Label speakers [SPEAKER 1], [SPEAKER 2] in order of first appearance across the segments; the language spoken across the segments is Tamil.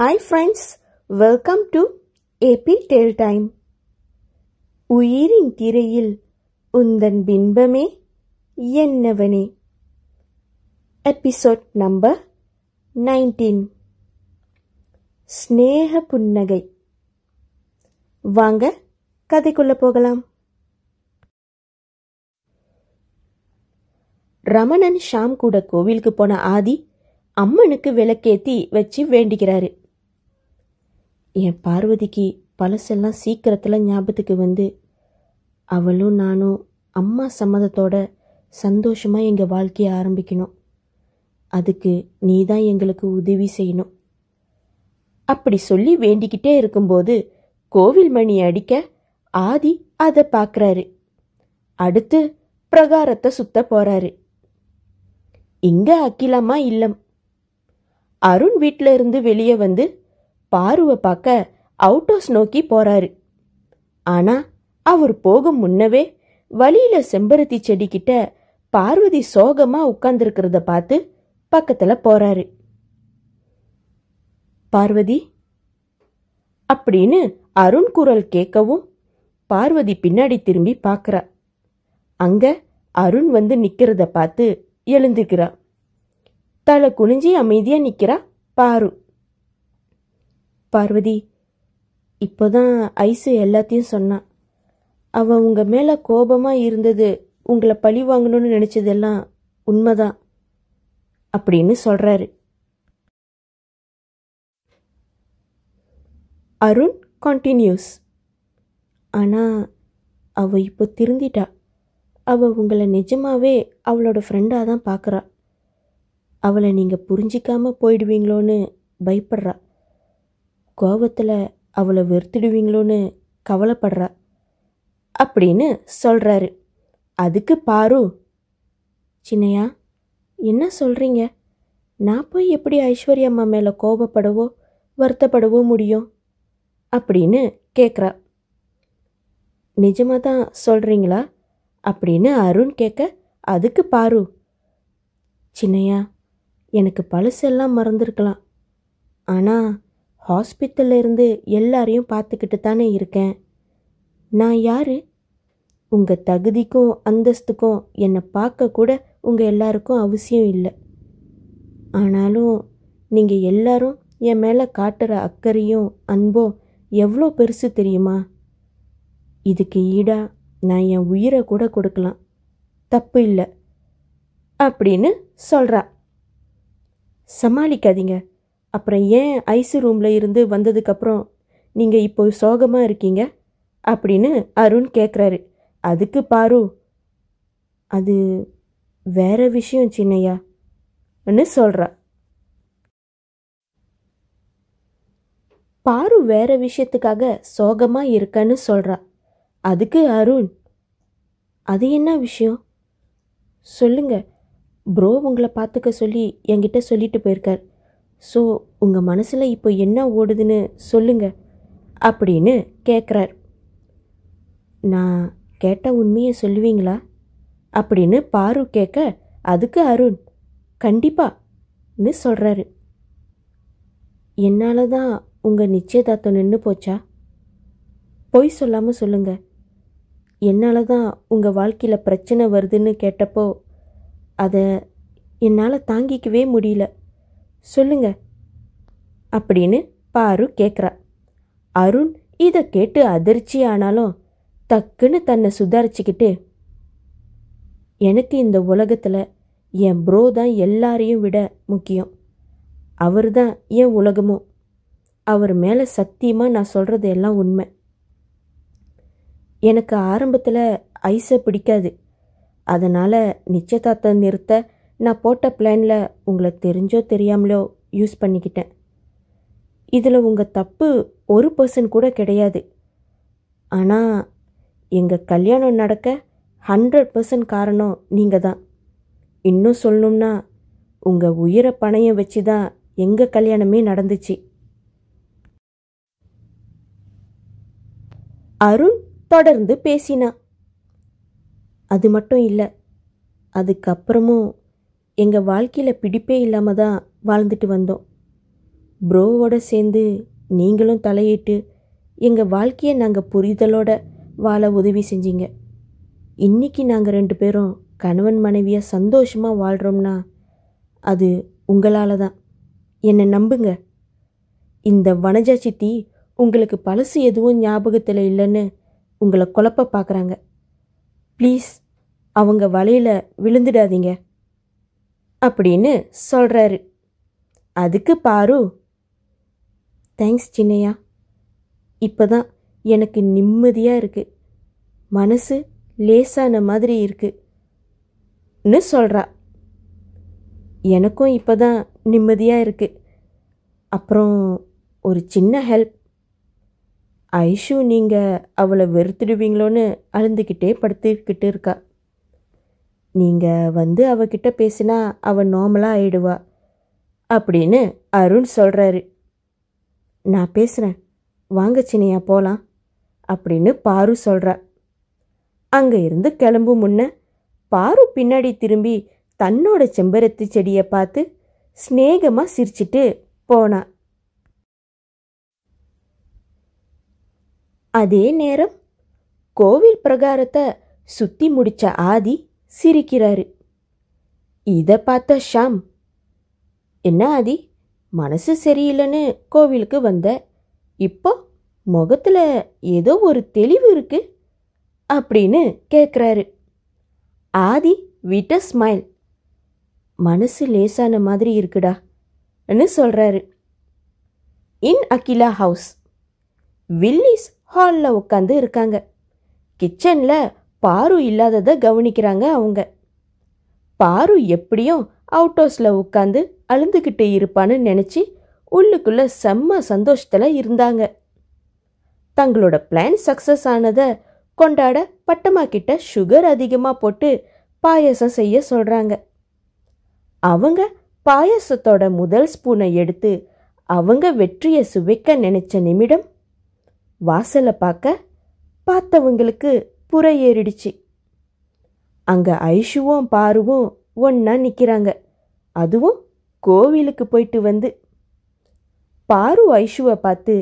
[SPEAKER 1] hi friends welcome to AB tell time உயிரின் திரையில் உந்தன் பின்பமே என்னவனே எபிசோட் நம்பர் நைன்டீன் ஸ்நேக புன்னகை வாங்க கதைக்குள்ள போகலாம் ரமணன் ஷாம் கூட கோவிலுக்கு போன ஆதி அம்மனுக்கு விளக்கேத்தி வச்சு வேண்டிக்கிறாரு என் பார்வதிக்கு பழசெல்லாம் சீக்கிரத்தில் ஞாபகத்துக்கு வந்து அவளும் நானும் அம்மா சம்மதத்தோட சந்தோஷமாக எங்கள் வாழ்க்கையை ஆரம்பிக்கணும் அதுக்கு நீ தான் எங்களுக்கு உதவி செய்யணும் அப்படி சொல்லி வேண்டிக்கிட்டே இருக்கும்போது கோவில் மணி அடிக்க ஆதி அதை பார்க்குறாரு அடுத்து பிரகாரத்தை சுத்த போறாரு இங்க அக்கிலமா இல்லம் அருண் வீட்டில இருந்து வெளியே வந்து பாருவை பார்க்க அவுட்டோஸ் நோக்கி போறாரு ஆனா அவர் போகும் முன்னவே வழியில செம்பருத்தி செடி கிட்ட பார்வதி சோகமா உட்கார்ந்துருக்கிறத பார்த்து பக்கத்துல போறாரு பார்வதி அப்படின்னு அருண் குரல் கேட்கவும் பார்வதி பின்னாடி திரும்பி பார்க்கறா அங்க அருண் வந்து நிக்கிறத பார்த்து எழுந்துக்கிறா தலை குனிஞ்சி அமைதியா நிக்கிறா பாரு பார்வதி இப்போதான் ஐசு எல்லாத்தையும் சொன்னான் அவன் உங்கள் மேலே கோபமாக இருந்தது உங்களை பழி வாங்கணும்னு நினச்சதெல்லாம் உண்மைதான் அப்படின்னு சொல்கிறாரு அருண் கண்டினியூஸ் ஆனால் அவள் இப்போ திருந்திட்டா அவள் உங்களை நிஜமாகவே அவளோட ஃப்ரெண்டாக தான் பார்க்குறா அவளை நீங்கள் புரிஞ்சிக்காமல் போயிடுவீங்களோன்னு பயப்படுறா கோபத்தில் அவளை வெறுத்துடுவீங்களோன்னு கவலைப்படுறா அப்படின்னு சொல்கிறாரு அதுக்கு பாரு சின்னையா என்ன சொல்கிறீங்க நான் போய் எப்படி ஐஸ்வர்யா அம்மா மேலே கோபப்படவோ வருத்தப்படவோ முடியும் அப்படின்னு கேட்குறா நிஜமாக தான் சொல்கிறீங்களா அப்படின்னு அருண் கேட்க அதுக்கு பாரு சின்னையா எனக்கு பழசெல்லாம் மறந்துருக்கலாம் ஆனால் ஹாஸ்பிட்டல்லேருந்து எல்லாரையும் பார்த்துக்கிட்டு தானே இருக்கேன் நான் யார் உங்கள் தகுதிக்கும் அந்தஸ்துக்கும் என்னை பார்க்க கூட உங்கள் எல்லாருக்கும் அவசியம் இல்லை ஆனாலும் நீங்கள் எல்லாரும் என் மேலே காட்டுற அக்கறையும் அன்பும் எவ்வளோ பெருசு தெரியுமா இதுக்கு ஈடாக நான் என் உயிரை கூட கொடுக்கலாம் தப்பு இல்லை அப்படின்னு சொல்கிறா சமாளிக்காதீங்க அப்புறம் ஏன் ஐசி ரூமில் இருந்து வந்ததுக்கப்புறம் நீங்கள் இப்போ சோகமாக இருக்கீங்க அப்படின்னு அருண் கேட்குறாரு அதுக்கு பாரு அது வேற விஷயம் சின்னையா சொல்கிறா பாரு வேற விஷயத்துக்காக சோகமாக இருக்கன்னு சொல்கிறா அதுக்கு அருண் அது என்ன விஷயம் சொல்லுங்க ப்ரோ உங்களை பார்த்துக்க சொல்லி என்கிட்ட சொல்லிட்டு போயிருக்கார் ஸோ உங்கள் மனசில் இப்போ என்ன ஓடுதுன்னு சொல்லுங்க அப்படின்னு கேட்குறார் நான் கேட்ட உண்மையை சொல்லுவீங்களா அப்படின்னு பாரு கேட்க அதுக்கு அருண் கண்டிப்பாக சொல்கிறாரு என்னால் தான் உங்கள் நிச்சயதார்த்தம் நின்று போச்சா பொய் சொல்லாமல் சொல்லுங்கள் என்னால் தான் உங்கள் வாழ்க்கையில் பிரச்சனை வருதுன்னு கேட்டப்போ அதை என்னால் தாங்கிக்கவே முடியல சொல்லுங்க அப்படின்னு பாரு கேட்குறா அருண் இதை கேட்டு அதிர்ச்சி ஆனாலும் டக்குன்னு தன்னை சுதாரிச்சுக்கிட்டு எனக்கு இந்த உலகத்தில் என் ப்ரோ தான் எல்லாரையும் விட முக்கியம் அவர் தான் என் உலகமும் அவர் மேலே சத்தியமாக நான் சொல்கிறது எல்லாம் உண்மை எனக்கு ஆரம்பத்தில் ஐஸை பிடிக்காது அதனால் நிச்சயதார்த்தம் நிறுத்த நான் போட்ட பிளானில் உங்களை தெரிஞ்சோ தெரியாமலோ யூஸ் பண்ணிக்கிட்டேன் இதில் உங்கள் தப்பு ஒரு பர்சன் கூட கிடையாது ஆனால் எங்கள் கல்யாணம் நடக்க ஹண்ட்ரட் பர்சன்ட் காரணம் நீங்கள் தான் இன்னும் சொல்லணும்னா உங்கள் உயிரை பணையம் வச்சு தான் எங்கள் கல்யாணமே நடந்துச்சு அருண் தொடர்ந்து பேசினான் அது மட்டும் இல்லை அதுக்கப்புறமும் எங்கள் வாழ்க்கையில் பிடிப்பே இல்லாமல் தான் வாழ்ந்துட்டு வந்தோம் ப்ரோவோடு சேர்ந்து நீங்களும் தலையிட்டு எங்கள் வாழ்க்கையை நாங்கள் புரிதலோட வாழ உதவி செஞ்சீங்க இன்றைக்கி நாங்கள் ரெண்டு பேரும் கணவன் மனைவியாக சந்தோஷமாக வாழ்கிறோம்னா அது உங்களால் தான் என்னை நம்புங்க இந்த வனஜா சித்தி உங்களுக்கு பழசு எதுவும் ஞாபகத்தில் இல்லைன்னு உங்களை குழப்ப பார்க்குறாங்க ப்ளீஸ் அவங்க வலையில் விழுந்துடாதீங்க அப்படின்னு சொல்கிறாரு அதுக்கு பாரு தேங்க்ஸ் சின்னையா இப்போ தான் எனக்கு நிம்மதியாக இருக்குது மனசு லேசான மாதிரி இருக்குன்னு சொல்கிறா எனக்கும் இப்போ தான் நிம்மதியாக இருக்குது அப்புறம் ஒரு சின்ன ஹெல்ப் ஐஷு நீங்கள் அவளை வெறுத்துடுவீங்களோன்னு அழுந்துக்கிட்டே படுத்துக்கிட்டு இருக்கா நீங்கள் வந்து அவகிட்ட பேசினா அவன் நார்மலாக ஆயிடுவா அப்படின்னு அருண் சொல்கிறாரு நான் பேசுகிறேன் வாங்க சினியா போகலாம் அப்படின்னு பாரு சொல்கிறார் அங்கே இருந்து கிளம்பும் முன்ன பாரு பின்னாடி திரும்பி தன்னோட செம்பருத்தி செடியை பார்த்து ஸ்நேகமாக சிரிச்சிட்டு போனா அதே நேரம் கோவில் பிரகாரத்தை சுற்றி முடித்த ஆதி சிரிக்கிறாரு இதை பார்த்த ஷாம் என்ன ஆதி மனசு சரியில்லைன்னு கோவிலுக்கு வந்த இப்போ முகத்தில் ஏதோ ஒரு தெளிவு இருக்கு அப்படின்னு கேட்குறாரு ஆதி விட்ட ஸ்மைல் மனசு லேசான மாதிரி இருக்குடா ன்னு சொல்கிறாரு இன் அகிலா ஹவுஸ் வில்லிஸ் ஹாலில் உட்காந்து இருக்காங்க கிச்சனில் பாரு இல்லாததை கவனிக்கிறாங்க அவங்க பாரு எப்படியும் அவுட் ஹவுஸில் உட்காந்து அழுந்துக்கிட்டு இருப்பான்னு நினச்சி உள்ளுக்குள்ளே செம்ம சந்தோஷத்தில் இருந்தாங்க தங்களோட பிளான் சக்ஸஸ் ஆனதை கொண்டாட பட்டமாக்கிட்ட சுகர் அதிகமாக போட்டு பாயசம் செய்ய சொல்கிறாங்க அவங்க பாயசத்தோட முதல் ஸ்பூனை எடுத்து அவங்க வெற்றியை சுவைக்க நினைச்ச நிமிடம் வாசலை பார்க்க பார்த்தவங்களுக்கு புற ஏறிடுச்சு அங்கே ஐஷுவும் பாருவும் ஒன்றா நிற்கிறாங்க அதுவும் கோவிலுக்கு போயிட்டு வந்து பாரு ஐஷுவை பார்த்து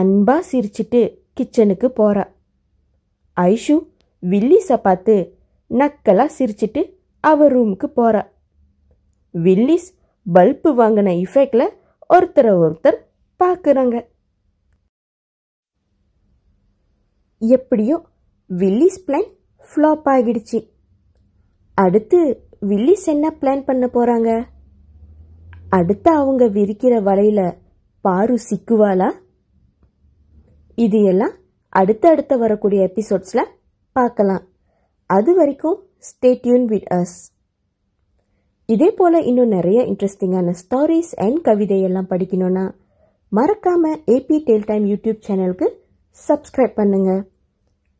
[SPEAKER 1] அன்பா சிரிச்சிட்டு கிச்சனுக்கு போகிறா ஐஷு வில்லிஸை பார்த்து நக்கலா சிரிச்சிட்டு அவர் ரூமுக்கு போகிறா வில்லிஸ் பல்பு வாங்கின இஃபெக்ட்ல ஒருத்தரை ஒருத்தர் பார்க்குறாங்க எப்படியோ வில்லிஸ் பிளான் ஃப்ளாப் ஆகிடுச்சு அடுத்து வில்லிஸ் என்ன பிளான் பண்ண போறாங்க அடுத்து அவங்க விரிக்கிற வலையில பாரு சிக்குவாளா இது எல்லாம் அடுத்த அடுத்த வரக்கூடிய எபிசோட்ஸில் பார்க்கலாம் அது வரைக்கும் ஸ்டேட்யூன் வித் அஸ் இதே போல் இன்னும் நிறைய இன்ட்ரெஸ்டிங்கான ஸ்டோரிஸ் அண்ட் கவிதையெல்லாம் படிக்கணும்னா மறக்காமல் ஏபி டெல் டைம் யூடியூப் சேனலுக்கு சப்ஸ்கிரைப் பண்ணுங்கள்